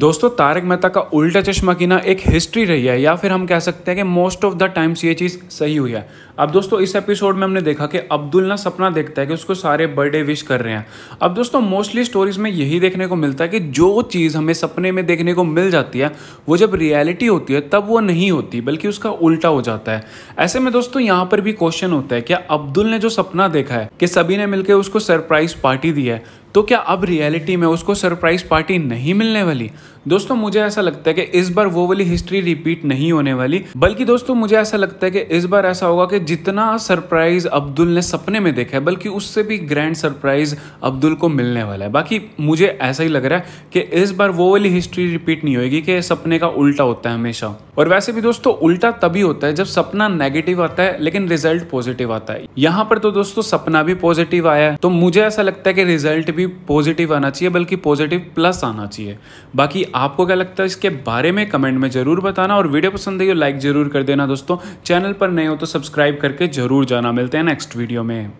दोस्तों तारक मेहता का उल्टा चश्मा की ना एक हिस्ट्री रही है या फिर हम कह सकते हैं कि मोस्ट ऑफ द टाइम्स ये चीज़ सही हुई है अब दोस्तों इस एपिसोड में हमने देखा कि अब्दुल ना सपना देखता है कि उसको सारे बर्थडे विश कर रहे हैं अब दोस्तों मोस्टली स्टोरीज में यही देखने को मिलता है कि जो चीज़ हमें सपने में देखने को मिल जाती है वो जब रियलिटी होती है तब वो नहीं होती बल्कि उसका उल्टा हो जाता है ऐसे में दोस्तों यहाँ पर भी क्वेश्चन होता है क्या अब्दुल ने जो सपना देखा है कि सभी ने मिलकर उसको सरप्राइज पार्टी दी है तो क्या अब रियलिटी में उसको सरप्राइज़ पार्टी नहीं मिलने वाली दोस्तों मुझे ऐसा लगता है कि इस बार वो वाली हिस्ट्री रिपीट नहीं होने वाली बल्कि दोस्तों मुझे ऐसा लगता है कि इस बार ऐसा होगा कि जितना सरप्राइज अब्दुल ने सपने में देखा है बल्कि उससे भी ग्रैंड सरप्राइज अब्दुल को मिलने वाला है बाकी मुझे ऐसा ही लग रहा है कि इस बार वो वाली हिस्ट्री रिपीट नहीं होगी कि सपने का उल्टा होता है हमेशा और वैसे भी दोस्तों उल्टा तभी होता है जब सपना नेगेटिव आता है लेकिन रिजल्ट पॉजिटिव आता है यहाँ पर तो दोस्तों सपना भी पॉजिटिव आया है तो मुझे ऐसा लगता है कि रिजल्ट भी भी पॉजिटिव आना चाहिए बल्कि पॉजिटिव प्लस आना चाहिए बाकी आपको क्या लगता है इसके बारे में कमेंट में ज़रूर बताना और वीडियो पसंद आई हो तो लाइक ज़रूर कर देना दोस्तों चैनल पर नए हो तो सब्सक्राइब करके ज़रूर जाना मिलते हैं नेक्स्ट वीडियो में